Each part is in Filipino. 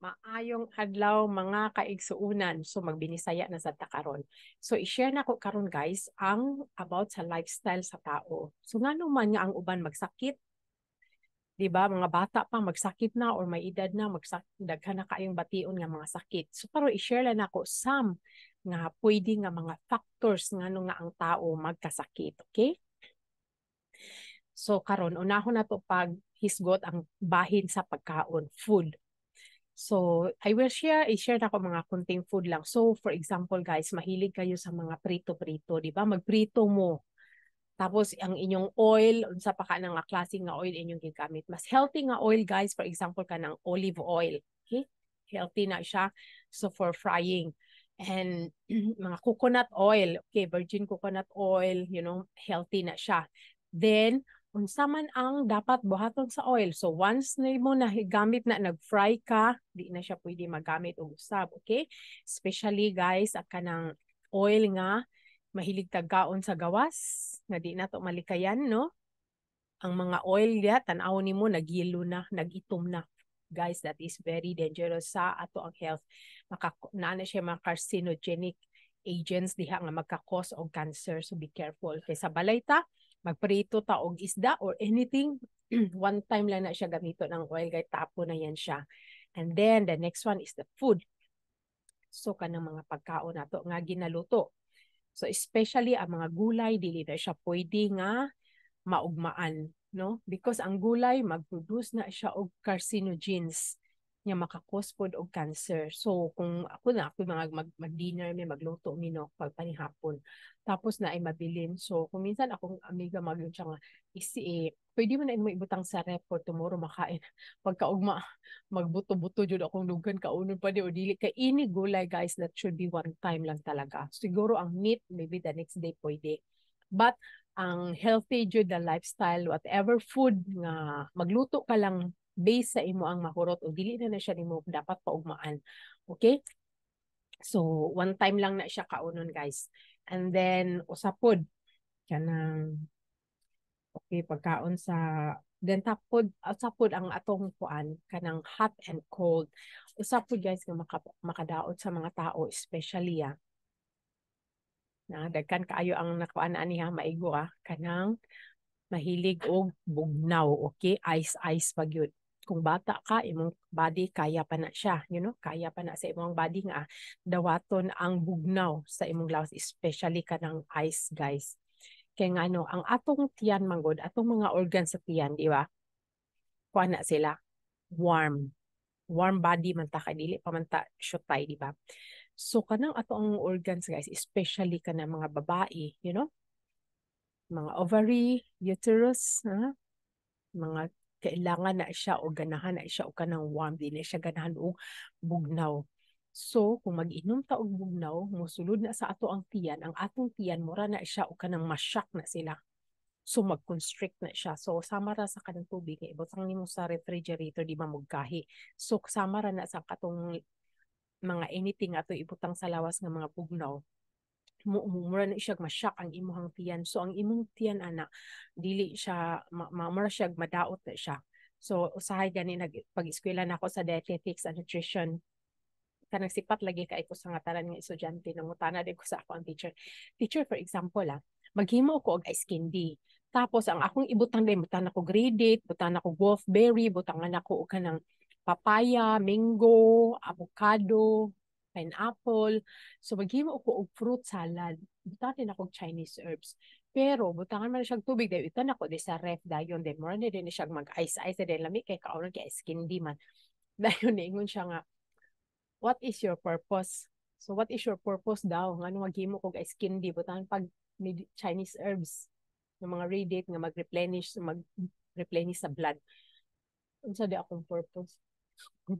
Maayong adlaw mga kaigsuunan. So magbinisaya na sa takaron. So i-share na ko karon guys ang about sa lifestyle sa tao. So ngano man nga ang uban magsakit, 'di ba? Mga bata pa magsakit na or may edad na magsakit daghan na kayong bation nga mga sakit. So pero i-share lang nako some nga pwede nga mga factors ngano nga ang tao magkasakit, okay? So karon unahon na to pag hisgot ang bahin sa pagkaon, food. So, I will share, i-share na ko mga kunting food lang. So, for example guys, mahilig kayo sa mga prito-prito, di ba? Magprito mo. Tapos, ang inyong oil, unsa paka ka ng klase nga oil inyong gigamit. Mas healthy nga oil guys, for example ka ng olive oil. Okay? Healthy na siya. So, for frying. And mga coconut oil, okay, virgin coconut oil, you know, healthy na siya. Then, unsa man ang dapat buhaton sa oil. So once nimo na higamit na nag-fry ka, di na siya pwede magamit og usab, okay? Especially guys, at kanang oil nga mahilig tagaon sa gawas, nga di na to malikayan, no? Ang mga oil ya tan-aw nimo nagyelo na, nagitom na. Guys, that is very dangerous sa ato ang health. Maka na siya mga carcinogenic agents diha nga magka-cause og cancer so be careful kay sa balay ta magprito ta og isda or anything, one time lang na siya gamito ng oil kay tapo na yan siya. And then the next one is the food. So kanang mga pagkaon nato nga ginaluto. So especially ang mga gulay dili na siya pwede nga maugmaan, no? Because ang gulay magproduce na siya og carcinogens nga makakos pod og cancer. So kung ako na ako mga mag, mag-dinner may magluto mi no pag panihapon, tapos na ay mabilin. So, kung minsan akong amiga magyon siya nga, isi eh, pwede mo na mo ibutang sa rep for tomorrow makain. Pagkaugma, magbuto-buto jud akong dugan kaunon pa di o dili. Kay ini gulay guys, that should be one time lang talaga. Siguro ang meat, maybe the next day pwede. But, ang healthy jud the lifestyle, whatever food nga magluto ka lang base sa imo ang mahurot o dili na na siya nimo dapat paugmaan. Okay? So, one time lang na siya kaunon guys. And then, usapod. Kanang, okay, pagkaon sa, then tapod, ah, usapod ang atong kuan, kanang hot and cold. Usapod guys, nga maka, makadaot sa mga tao, especially ah. Na, dagkan kaayo ang nakuan ani ha, maigo ah, kanang mahilig og bugnaw, okay? Ice, ice pag yun kung bata ka imong body kaya pa na siya you know kaya pa na sa imong body nga dawaton ang bugnaw sa imong lawas especially ka kanang eyes guys kay nga ano ang atong tiyan manggod atong mga organ sa tiyan di ba kuan na sila warm warm body man ta dili pamanta, man ta di ba so kanang ato ang organs guys especially ka kanang mga babae you know mga ovary uterus ha? mga kailangan na siya o ganahan na siya o kanang warm, din siya ganahan o bugnaw. So, kung mag-inom ta og bugnaw, mosulod na sa ato ang tiyan, ang atong tiyan, mura na siya o kanang masyak na sila. So, mag-constrict na siya. So, sama ra sa kanang tubig. Ibutang nimo sa refrigerator, di ba magkahi. So, sama ra na sa katong mga anything ato ibutang sa lawas ng mga bugnaw mura na siya masyak ang imuhang tiyan. So ang imong tiyan ana dili siya ma, ma mura siya madaot na siya. So usahay gani pag eskwela na ako sa dietetics and nutrition kanang sipat lagi kay ko sa ngataran nga estudyante nangutana din ko sa ako ang teacher. Teacher for example ah, maghimo ko og ice candy. Tapos ang akong ibutang din butan ako graded, butan ako wolfberry, butangan ako kanang papaya, mango, avocado, pineapple. So, maghimo ko og fruit salad. Butatin ako og Chinese herbs. Pero, butangan man siyang tubig. Dahil ito na ko, di sa ref, dayon. Dahil mura na din siya mag-ice-ice. Dahil lamig kay kaunan kay di man. Dahil naingon siya nga, what is your purpose? So, what is your purpose daw? Nga nung maghimo skin di. Butangan pag Chinese herbs ng mga radiate nga mag-replenish, mag-replenish sa blood. Unsa di akong purpose?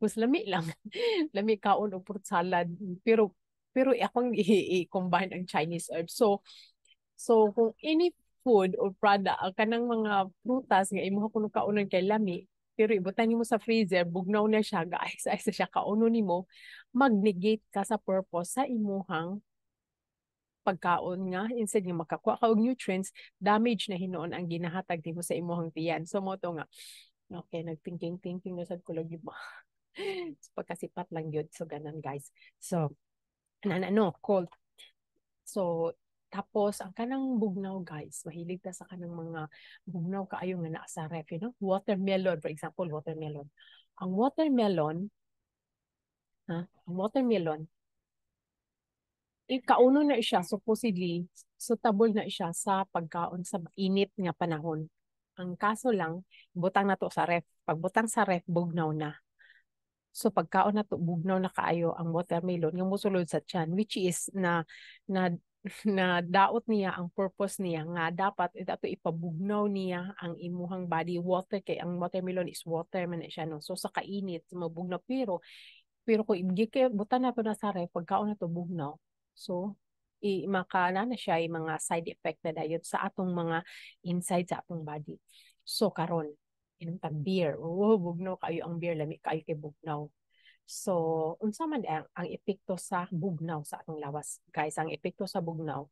Mas lami lang. lami kaon o fruit salad. Pero, pero akong i-combine ang Chinese herbs. So, so kung any food or product, kanang mga prutas nga imo kuno kaunon kay lami, pero ibutan niyo mo sa freezer, bugnaw na siya, guys, ay sa siya kauno nimo, magnegate ka sa purpose sa imuhang pagkaon nga instead nga makakuha ka og nutrients, damage na hinoon ang ginahatag nimo sa imuhang tiyan. So mo to nga Okay, nagthinking-thinking na sad ko lang yung mga so, pagkasipat lang yun. So, ganun guys. So, na ano, cold. So, tapos, ang kanang bugnaw, guys, mahilig ta sa kanang mga bugnaw kaayo nga naa sa ref, you know? Watermelon, for example, watermelon. Ang watermelon, ha? Ang watermelon, ikauno eh, na siya, supposedly, suitable na siya sa pagkaon sa init nga panahon. Ang kaso lang, butang na to sa ref. Pag butang sa ref, bugnaw na. So pagkaon na to, bugnaw na kaayo ang watermelon, yung musulod sa tiyan, which is na, na na daot niya ang purpose niya nga dapat ito ipabugnaw niya ang imuhang body water kay ang watermelon is water man siya no so sa kainit mabugnaw pero pero ko ibigay kay butan na to na sa ref pagkaon na to bugnaw so i makana na siya yung mga side effect na dayon sa atong mga inside sa atong body. So karon inom ta beer. Oh, bugnaw kayo ang beer lami kayo kay bugnaw. So unsa man ang, ang epekto sa bugnaw sa atong lawas? Guys, ang epekto sa bugnaw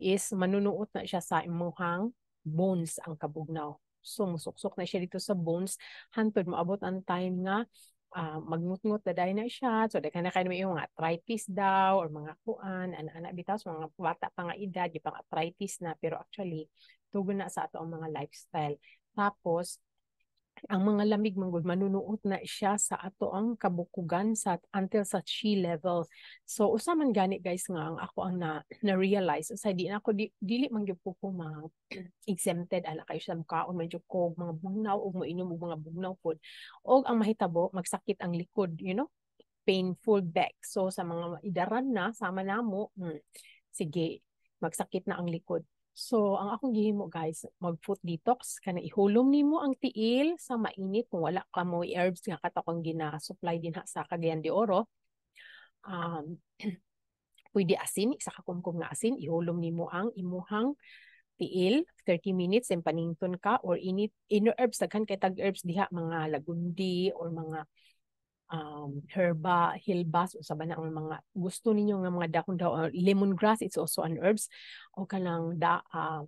is manunuot na siya sa imuhang bones ang kabugnaw. So musuksok na siya dito sa bones hantod maabot ang time nga uh, ah, magngot-ngot na dahil na siya. So, daghan na kayo yung mga arthritis daw or mga kuan, ana-ana bitaw so, mga bata pa nga edad, yung pang arthritis na. Pero actually, tugon na sa ato ang mga lifestyle. Tapos, ang mga lamig manggod manunuot na siya sa ato ang kabukugan sa until sa chi level so usa man gani guys nga ang ako ang na, na realize usa di na ako di, dili man gyud ko mga exempted ana kayo sa mukhaon medyo ko mga bugnaw ug moinom og mga bugnaw pod og ang mahitabo magsakit ang likod you know painful back so sa mga idaran na sama namo hmm, sige magsakit na ang likod So, ang akong gihimo guys, mag foot detox kana ihulom nimo ang tiil sa mainit kung wala ka mo herbs nga katakong gina-supply din ha sa Cagayan de Oro. Um, pwede asin, isa ka kumkum na asin, ihulom nimo ang imuhang tiil 30 minutes and panington ka or init in herbs daghan kay tag herbs diha mga lagundi or mga um, herba, hilbas, o saban na ang mga gusto ninyo ng mga dakon daw, uh, lemongrass, it's also an herbs, o kanang da, uh,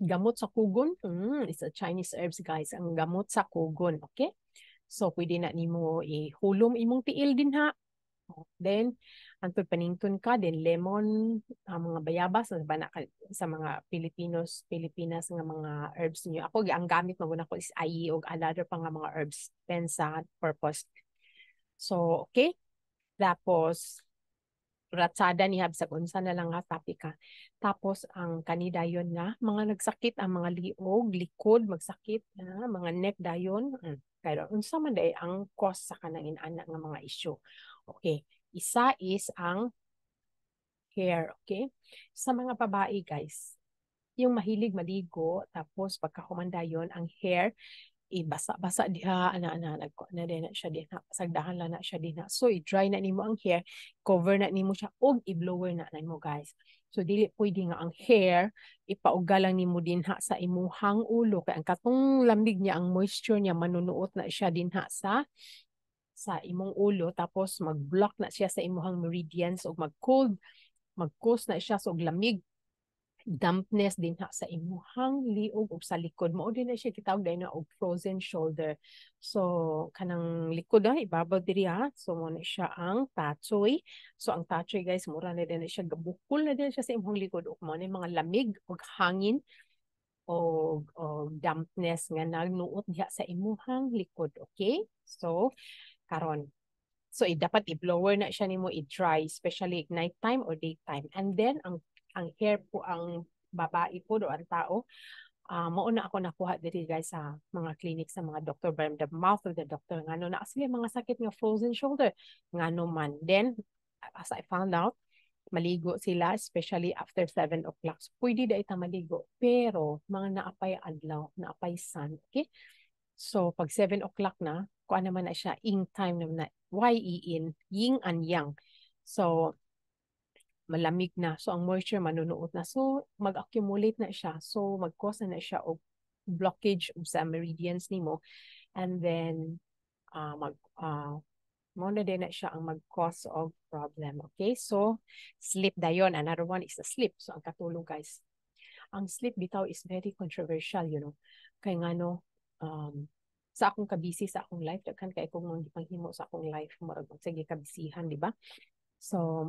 gamot sa kugon, mm, it's a Chinese herbs guys, ang gamot sa kugon, okay? So, pwede na nimo ihulom imong tiil din ha. Oh, then, antod panington ka, then lemon, ang mga bayabas, sa, sa mga Pilipinos, Pilipinas nga mga herbs niyo. Ako, ang gamit mo ko is ayi o another pa nga mga herbs, then purpose So, okay? Tapos, ratsada ni Habsag unsa na lang nga topic ka. Tapos ang kani yon nga mga nagsakit ang mga liog, likod magsakit na mga neck dayon. Mm. Pero unsa man day ang cause sa kanang inana ng mga issue. Okay, isa is ang hair, okay? Sa mga babae guys, yung mahilig maligo tapos pagkahuman dayon ang hair ibasa-basa eh, diha ana ana nagko na din na siya diha sagdahan lang na siya diha so i-dry na nimo ang hair cover na nimo siya og oh, i-blower na nimo guys so dili pwede nga ang hair ipauga lang nimo dinha sa imuhang ulo kay ang katong lamig niya ang moisture niya manunuot na siya dinha sa sa imong ulo tapos mag-block na siya sa imuhang meridians og mag-cold mag-cause na siya sa so, og lamig dampness din ha sa imuhang liog o sa likod mo. O din na siya kitawag dahil na og frozen shoulder. So, kanang likod ha, ibabaw diri ha. So, mo na siya ang tatsoy. So, ang tatsoy guys, mura na din na siya. Gabukul na din siya sa imuhang likod. O mo na mga lamig o hangin o, o dampness nga nagnuot diha sa imuhang likod. Okay? So, karon So, eh, dapat i-blower na siya nimo i-dry, especially night time or daytime. And then, ang, ang hair po ang babae po o ang tao, uh, ah, mauna ako nakuha dito guys sa mga clinic sa mga doctor by the mouth of the doctor ngano na sila mga sakit nga frozen shoulder ngano man then as I found out maligo sila, especially after 7 o'clock. So, pwede da ita maligo. Pero, mga naapay adlaw, naapay sun, okay? So, pag 7 o'clock na, kuan naman na siya ing time naman na y in yin and yang so malamig na so ang moisture manunuot na so mag-accumulate na siya so mag na, siya og blockage sa meridians nimo and then uh, mag uh, ah, mo na din na siya ang mag-cause of problem. Okay, so sleep dayon. Another one is the sleep. So ang katulog guys, ang sleep bitaw is very controversial, you know. Kaya nga no, um, sa akong kabisi sa akong life daghan kay mong panghimo sa akong life murag sige kabisihan di ba so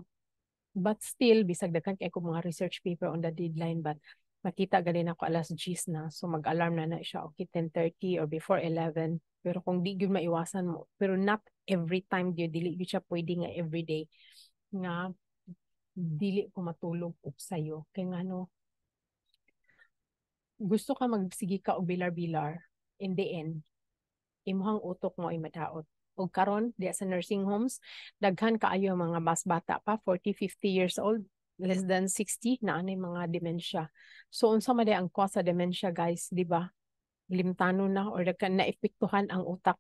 but still bisag daghan kay akong mga research paper on the deadline but makita gali na ko alas 10 na so mag-alarm na na siya okay 10:30 or before 11 pero kung di gyud maiwasan mo pero not every time gyud dili gyud siya pwede nga every day nga dili ko matulog up sayo kay ngano gusto ka magsige ka og bilar-bilar in the end imuhang utok mo ay madaot ug karon diya sa nursing homes daghan kaayo mga mas bata pa 40 50 years old less than 60 na anay mga dementia so unsa man ang cause sa dementia guys di ba limtano na or naepektuhan ang utak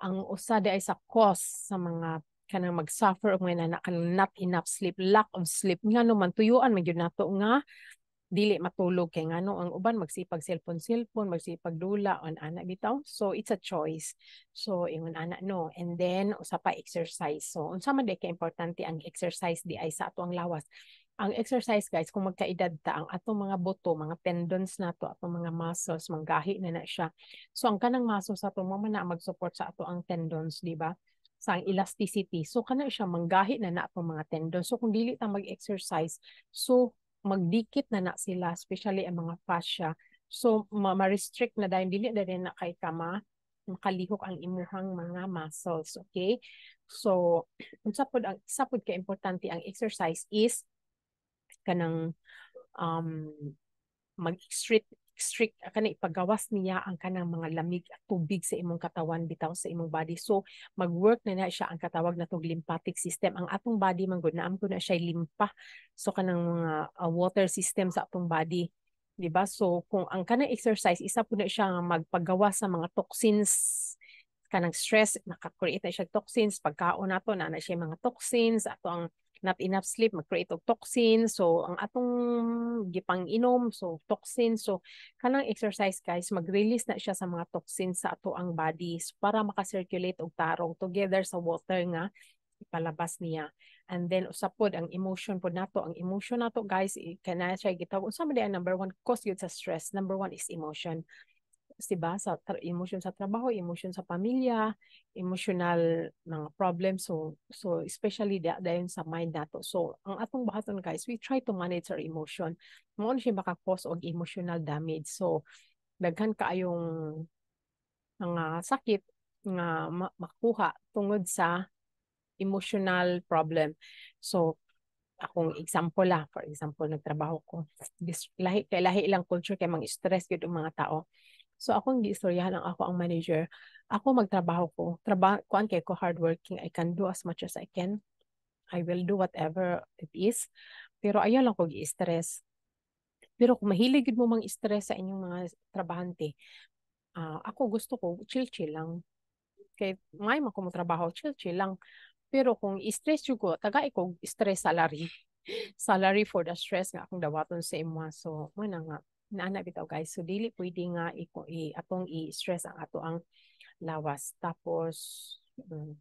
ang usa di ay sa cause sa mga kanang mag-suffer og mga na kanang not enough sleep lack of sleep nga naman tuyuan medyo nato nga dili matulog kay ngano ang uban magsipag cellphone cellphone magsipag dula on ana bitaw so it's a choice so ingon ana no and then usa pa exercise so unsa man day ka importante ang exercise di ay sa ato lawas ang exercise guys kung magkaedad ta ang atong mga buto mga tendons nato atong mga muscles manggahi na na siya so ang kanang muscles ato mo man na mag-support sa ato ang tendons di ba sa ang elasticity so kana siya manggahi na na mga tendons so kung dili ta mag-exercise so magdikit na na sila, especially ang mga fascia. So, ma-restrict na dahil dili na rin na kay kama makalihok ang imuhang mga muscles, okay? So, unsa pod ang isa pod ka importante ang exercise is kanang um mag-restrict strict ah, kani paggawas niya ang kanang mga lamig at tubig sa imong katawan bitaw sa imong body so magwork na na siya ang katawag na tog lymphatic system ang atong body man gud naam ko na siya limpa so kanang mga uh, water system sa atong body di ba so kung ang kanang exercise isa po na siya magpagawa sa mga toxins kanang stress nakakreate create na siya toxins pagkaon nato na na siya mga toxins ato ang not enough sleep mag-create og toxin so ang atong gipang inom so toxin so kanang exercise guys mag-release na siya sa mga toxin sa ato ang body para maka-circulate og tarong together sa water nga ipalabas niya and then usapod ang emotion pod nato ang emotion nato guys kana siya gitawag unsa man ang number one cause yun sa stress number one is emotion 'di ba? Sa tra- emotion sa trabaho, emotion sa pamilya, emotional mga problems. so so especially da- dahil sa mind nato. So ang atong bahaton guys, we try to manage our emotion. Mao ano siya maka cause og emotional damage. So daghan ka kaayong mga sakit nga ma- makuha tungod sa emotional problem. So akong example la, for example, nagtrabaho ko. This, lahi, kay lahi ilang culture kay mga stress gyud ang mga tao. So ako hindi istorya lang ako ang manager. Ako magtrabaho ko. Trabaho kuan kay ko hardworking. I can do as much as I can. I will do whatever it is. Pero ayaw lang ko gi-stress. Pero kung mahilig mo mang stress sa inyong mga trabahante, uh, ako gusto ko chill-chill lang. Kay may man mo trabaho chill-chill lang. Pero kung stress jud ko, taga ko stress salary. salary for the stress nga akong dawaton sa imo. So, mo na nga naana bitaw guys so dili pwede nga iko i atong i-stress ang ato ang lawas tapos um,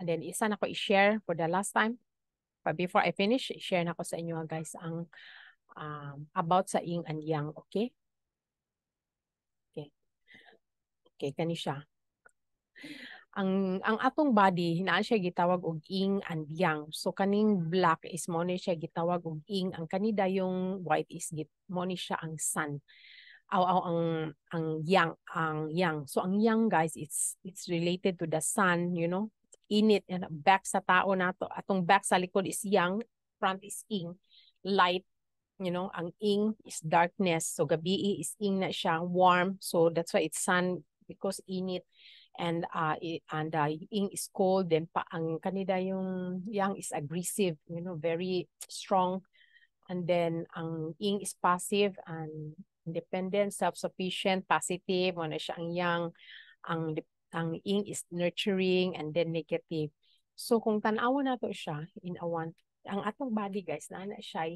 and then isa na ko i-share for the last time but before I finish i-share na ko sa inyo guys ang um, about sa yin and yang okay okay okay kanisha ang ang atong body hinaan siya gitawag og ing and yang so kaning black is mo ni siya gitawag og ing ang kanida yung white is git mo ni siya ang sun aw aw ang ang yang ang yang so ang yang guys it's it's related to the sun you know init and back sa tao nato atong back sa likod is yang front is ing light you know ang ing is darkness so gabi is ing na siya warm so that's why it's sun because init and uh, and uh, ah, Ying is cold then pa ang kanida yung Yang is aggressive you know very strong and then ang Ying is passive and independent self-sufficient positive ano siya ang Yang ang ang Ying is nurturing and then negative so kung tanawon na to siya in a one ang atong body guys na ana siya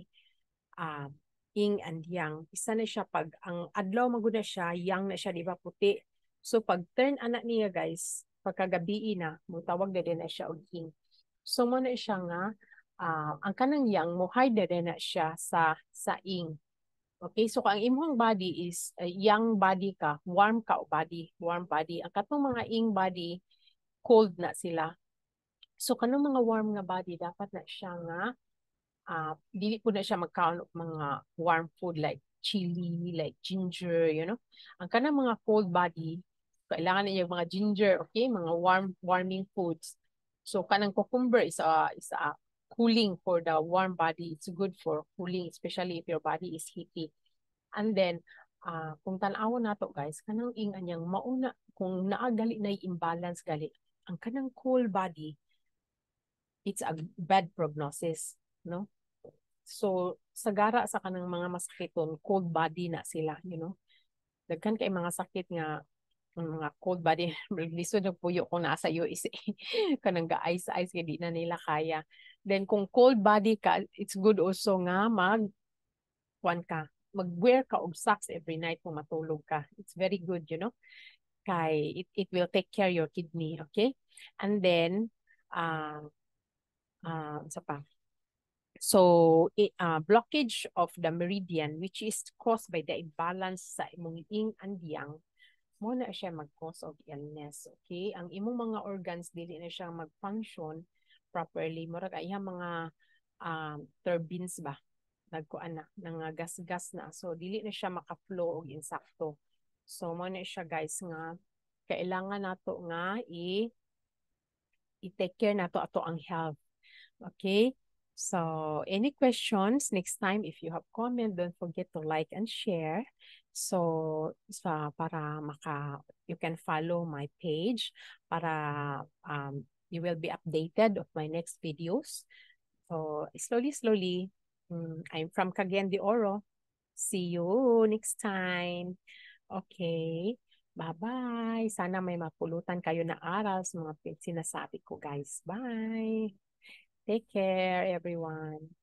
uh, ah, yin and yang. Isa na siya pag ang adlaw maguna siya, yang na siya, di ba, puti. So pag turn ana niya guys, pagkagabi na, mo tawag na siya og king. So mo na siya nga uh, ang kanang yang mo hide dere na siya sa sa ing. Okay, so ang imong body is uh, eh, young body ka, warm ka o body, warm body. Ang katong mga ing body, cold na sila. So kanang mga warm nga body dapat na siya nga uh, dili po na siya magkaon og mga warm food like chili, like ginger, you know. Ang kanang mga cold body kailangan ninyo mga ginger, okay? Mga warm warming foods. So kanang cucumber is a is a cooling for the warm body. It's good for cooling especially if your body is heaty. And then uh, kung tanaw na to guys, kanang ing anyang mauna kung naagali na imbalance gali ang kanang cool body it's a bad prognosis, no? So, sagara sa kanang mga masakiton, cold body na sila, you know? Daghan kay mga sakit nga mga cold body lisod ng puyo kung nasa USA kanang ga ice ice kay na nila kaya then kung cold body ka it's good also nga mag kwan ka magwear ka og socks every night kung matulog ka it's very good you know kay it, it will take care your kidney okay and then uh, ah, ah, uh, sa pa So, uh, blockage of the meridian, which is caused by the imbalance sa imong yin and yang, mo na siya mag-cause of illness. Okay? Ang imong mga organs, dili na siya mag-function properly. Murag ay ah, mga um, turbines ba? Nagkuan na, nangagasgas na. So, dili na siya maka-flow og insakto. So, mo na siya guys nga, kailangan nato nga i- i-take care nato ato ang health. Okay? So, any questions next time? If you have comment, don't forget to like and share. So, sa para maka you can follow my page para um, you will be updated of my next videos. So, slowly slowly mm, I'm from Cagayan de Oro. See you next time. Okay. Bye-bye. Sana may mapulutan kayo na aral sa mga sinasabi ko, guys. Bye. Take care, everyone.